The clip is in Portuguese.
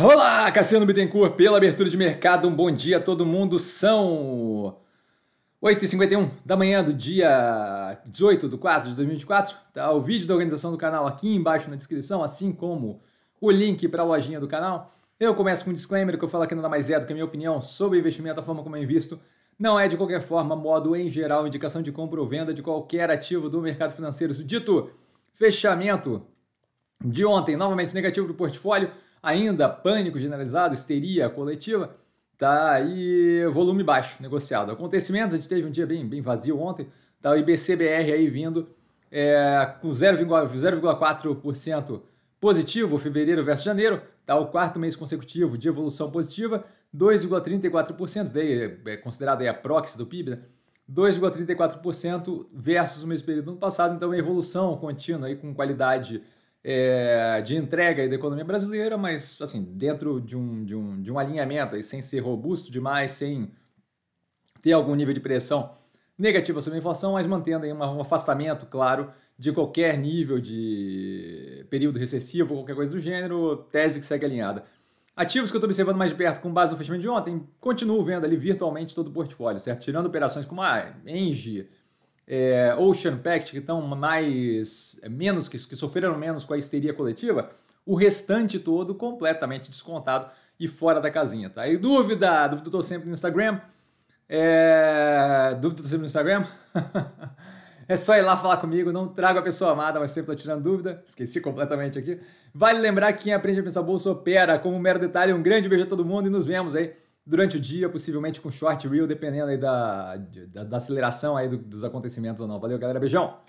Olá, Cassiano Bittencourt, pela abertura de mercado, um bom dia a todo mundo. São 8h51 da manhã do dia 18 de 4 de 2024. Tá o vídeo da organização do canal aqui embaixo na descrição, assim como o link para a lojinha do canal. Eu começo com um disclaimer que eu falo que nada mais é do que a minha opinião sobre investimento, a forma como eu invisto. Não é de qualquer forma, modo em geral, indicação de compra ou venda de qualquer ativo do mercado financeiro. Isso dito, fechamento de ontem, novamente negativo do portfólio ainda pânico generalizado, histeria coletiva, tá? E volume baixo negociado. Acontecimentos, a gente teve um dia bem, bem vazio ontem, tá? O IBCBR aí vindo é, com 0,4% positivo, fevereiro versus janeiro, tá? O quarto mês consecutivo de evolução positiva, 2,34%, daí é considerado aí a proxy do PIB, né? 2,34% versus o mesmo período do ano passado, então é evolução contínua aí com qualidade é, de entrega e da economia brasileira, mas assim, dentro de um, de um, de um alinhamento, aí, sem ser robusto demais, sem ter algum nível de pressão negativa sobre a inflação, mas mantendo aí uma, um afastamento, claro, de qualquer nível de período recessivo, qualquer coisa do gênero, tese que segue alinhada. Ativos que eu estou observando mais de perto com base no fechamento de ontem, continuo vendo ali virtualmente todo o portfólio, certo? Tirando operações como a Engie, é, Ocean Pact, que estão mais é, menos que, que sofreram menos com a histeria coletiva, o restante todo completamente descontado e fora da casinha, tá? E dúvida, dúvida eu tô sempre no Instagram. É... Dúvida eu tô sempre no Instagram. é só ir lá falar comigo, não trago a pessoa amada, mas sempre tô tirando dúvida. Esqueci completamente aqui. Vale lembrar que quem aprende a pensar bolsa opera. Como um mero detalhe, um grande beijo a todo mundo e nos vemos aí durante o dia, possivelmente com short reel, dependendo aí da, da, da aceleração aí do, dos acontecimentos ou não. Valeu, galera. Beijão!